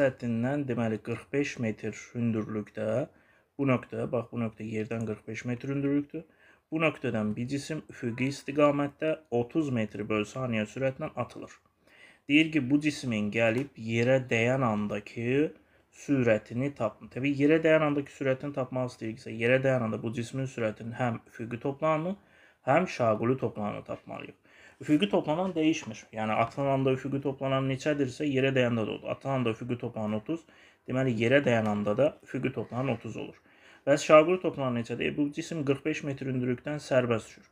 səthindən deməli 45 metr hündürlükdə bu nöqtə, bax bu nöqtə yerdən 45 metr hündürlükdür. Bu nöqtədən bir cisim üfüqi istiqamətdə 30 metr böl saniyə sürətlə atılır. Deyir ki, bu cismin gəlib yerə dəyən andakı sürətini tapın. Təbii yerə dəyən andakı sürətini tapmaq istəyiriksə, yerə dəyən anda bu cismin sürətinin həm üfüqi toplamı, həm şaquli toplananı tapmalıyıq. Üfüqi toplanan dəyişmir. Yəni atılan anda üfüqi toplanan neçədirsə, yerə dəyəndə də odur. Atılan anda üfüqi toplanan 30, deməli yerə dəyən anda da üfüqi toplanan 30 olur. Bəs şaquli toplanan neçədir? E, bu cisim 45 metr hündürlükdən sərbəst düşür.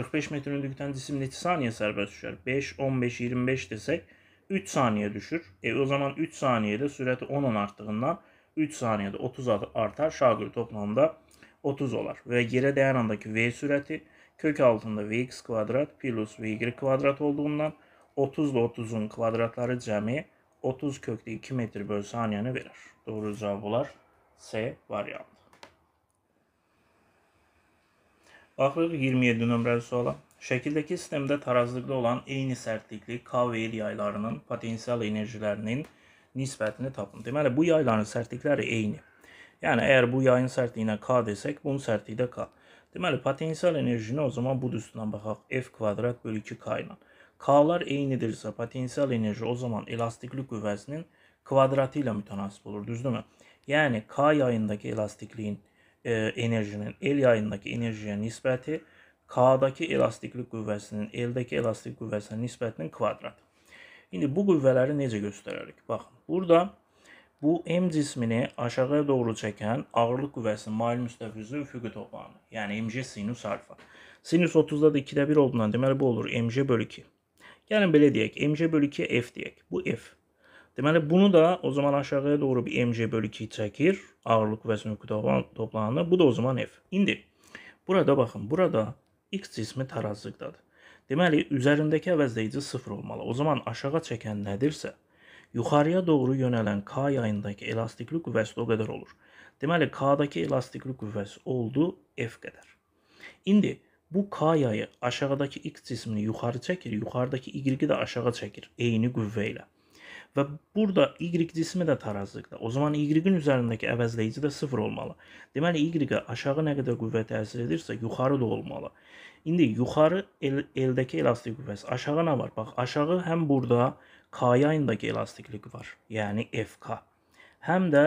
45 metr hündürlükdən cisim neçə saniyə sərbəst düşər? 5, 15, 25 desək 3 saniyə düşür. E, o zaman 3 saniyədə sürəti 10-10 artdığından 3 saniyədə 30 artar, şaquli toplananda 30 olar. Və yerə dəyən andakı V sürəti kök altında vx kvadrat plus vy kvadrat olduğundan 30 ile 30'un kvadratları cemi 30 kökte 2 metre bölü saniyeni verir. Doğru cevaplar C varyantı. Baxırıq 27 nömrəli suala. Şekildeki sistemdə tarazlıqda olan eyni sertlikli K ve L yaylarının potensial enerjilerinin nisbətini tapın. Deməli, bu yayların sertlikleri eyni. Yəni, eğer bu yayın sərtliyinə K desek, bunun sərtliyi də K. Deməli, potensial enerjini o zaman bu düsturdan baxaq. F kvadrat bölü 2K ilə. K-lar eynidirsə, potensial enerji o zaman elastiklik qüvvəsinin kvadratı ilə mütənasib olur, düzdürmü? Yəni K yayındakı elastikliyin e, enerjinin L yayındakı enerjiyə nisbəti K-dakı elastiklik qüvvəsinin L-dəki elastik qüvvəsinin nisbətinin kvadratı. İndi bu qüvvələri necə göstərərik? Baxın, burada Bu M cismini aşağıya doğru çəkən ağırlıq qüvvəsi mail müstəvizi üfüqü toplanır. Yəni mc sinus alfa. Sinus 30-da da 2-də 1 olduğundan deməli bu olur mc bölü 2. Gəlin belə deyək. mc bölü 2 f deyək. Bu f. Deməli bunu da o zaman aşağıya doğru bir mc bölü 2 çəkir. Ağırlıq qüvvəsi üfüqü toplanır. Bu da o zaman f. İndi burada baxın. Burada x cismi tarazlıqdadır. Deməli üzərindəki əvəzləyici 0 olmalı. O zaman aşağı çəkən nədirsə Yuxarıya doğru yönələn K yayındakı elastiklik qüvvəsi o qədər olur. Deməli K-dakı elastiklik qüvvəsi oldu F qədər. İndi bu K yayı aşağıdakı X cismini yuxarı çəkir, yuxarıdakı Y-i də aşağı çəkir eyni qüvvə ilə. Və burada y cismi də tarazlıqda. O zaman y-in üzərindəki əvəzləyici də 0 olmalı. Deməli y-ə aşağı nə qədər qüvvə təsir edirsə, yuxarı da olmalı. İndi yuxarı el, eldəki elastik qüvvəsi, aşağı nə var? Bax, aşağı həm burada k yayındakı elastiklik var, yəni fk. Həm də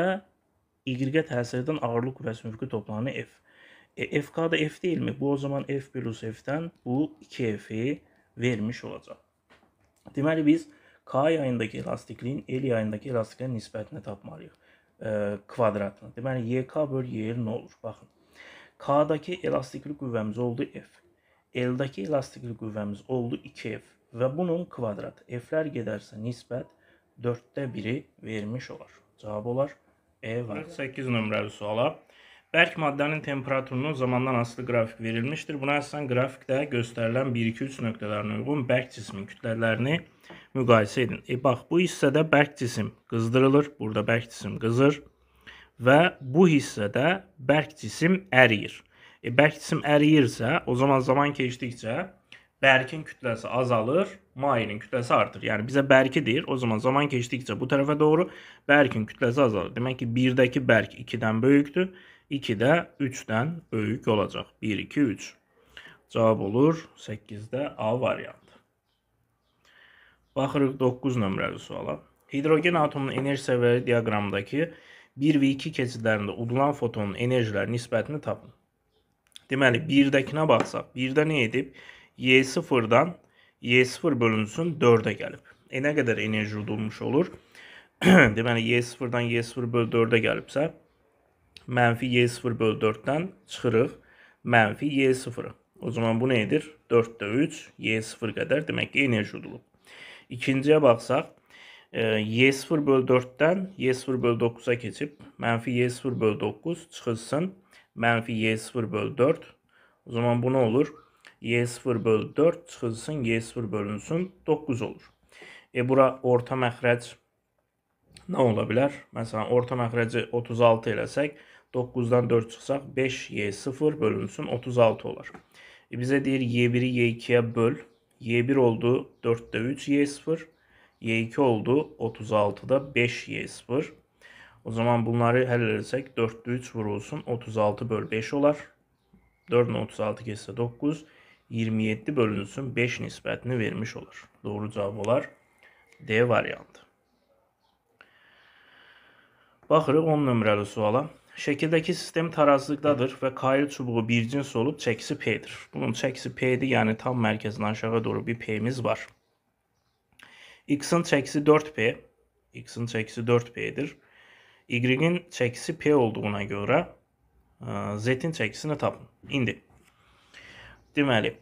y-ə təsir edən ağırlıq qüvvəsi mövqü toplanı f. E, fk da f deyilmi? Bu o zaman f plus f-dən bu 2f-i vermiş olacaq. Deməli biz K yayındakı elastikliyin L yayındakı elastikliyə nisbətini tapmalıyıq. E, kvadratını. Deməli YK böl YL nə olur? Baxın. K-dakı elastiklik qüvvəmiz oldu F. L-dakı elastiklik qüvvəmiz oldu 2F və bunun kvadratı. F-lər gedərsə nisbət 4-də 1-i vermiş olar. Cavab olar E var. 8 nömrəli suala Bərk maddənin temperaturunun zamandan asılı qrafik verilmişdir. Buna əsasən qrafikdə göstərilən 1-2-3 nöqtələrinə uyğun bərk cismin kütlələrini müqayisə edin. E, bax, bu hissədə bərk cisim qızdırılır, burada bərk cisim qızır və bu hissədə bərk cisim əriyir. E, bərk cisim əriyirsə, o zaman zaman keçdikcə bərkin kütləsi azalır, mayenin kütləsi artır. Yəni bizə bərki deyir. O zaman zaman keçdikcə bu tərəfə doğru bərkin kütləsi azalır. Demək ki, 1-dəki bərk 2-dən böyükdür. 2 də 3-dən böyük olacaq. 1, 2, 3. Cavab olur 8-də A variantı. Baxırıq 9 nömrəli suala. Hidrogen atomunun enerji səviyyələri diaqramındakı 1 və 2 keçidlərində udulan fotonun enerjilər nisbətini tapın. Deməli, 1-dəkinə baxsaq, 1-də nə edib? Y0-dan Y0 bölünsün 4-ə gəlib. E nə qədər enerji udulmuş olur? Deməli, Y0-dan Y0 bölü 4-ə gəlibsə, mənfi y0 böl 4-dən çıxırıq mənfi y0-ı. O zaman bu nə edir? 4-də 3, y0 qədər demək ki, enerji udulub. İkinciyə baxsaq, y0 böl 4-dən y0 böl 9-a keçib, mənfi y0 böl 9 çıxılsın, mənfi y0 böl 4. O zaman bu nə olur? y0 böl 4 çıxılsın, y0 bölünsün, 9 olur. E, bura orta məxrəc nə ola bilər? Məsələn, orta məxrəci 36 eləsək, 9'dan 4 çıxsaq 5y0 bölünsün 36 olar. E bize deyir y1'i y2'ye böl. y1 oldu 4'te 3y0. y2 oldu 36'da 5y0. O zaman bunları həll etsək 4'te 3 vurulsun 36 böl 5 olar. 4 ile 36 kesə 9. 27 bölünsün 5 nisbətini vermiş olar. Doğru cavab olar D variantı. Baxırıq 10 nömrəli suala. Şəkildəki sistem tarazlıqdadır və kail çubuğu bir cins olub çəkisi P-dir. Bunun çəkisi P-dir, yəni tam mərkəzindən aşağı doğru bir P-miz var. X-in çəkisi 4P, X-in çəkisi 4P-dir. Y-in çəkisi P olduğuna görə e, Z-in çəkisini tapın. İndi. Deməli, e,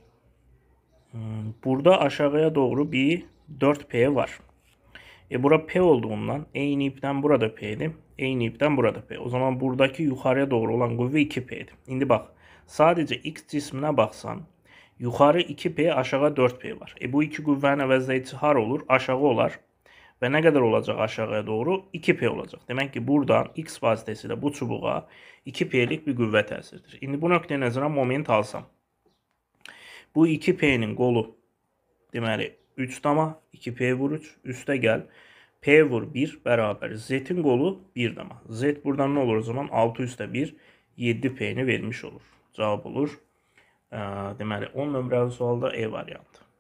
burada aşağıya doğru bir 4P var. E bura P olduğundan eğin ipten burada P'ydi. Eğin ipten burada P. O zaman buradaki yuxarıya doğru olan qüvvə 2P'ydi. İndi bax, sadəcə X cisminə baxsan, yuxarı 2P, aşağı 4P var. E bu iki qüvvənin əvəzləyici har olur? Aşağı olar. Və nə qədər olacaq aşağıya doğru? 2P olacaq. Demək ki, buradan X vasitəsilə bu çubuğa 2P-lik bir qüvvə təsirdir. İndi bu nöqtəyə nəzərə moment alsam. Bu 2P-nin qolu deməli 3 dama 2 P vur 3 üste gel. P vur 1 beraber. Z'in golü 1 dama. Z buradan ne olur o zaman? 6 üstte 1 7 P'ni vermiş olur. cevap olur. Ee, Deməli 10 nömrəli sualda E variantı.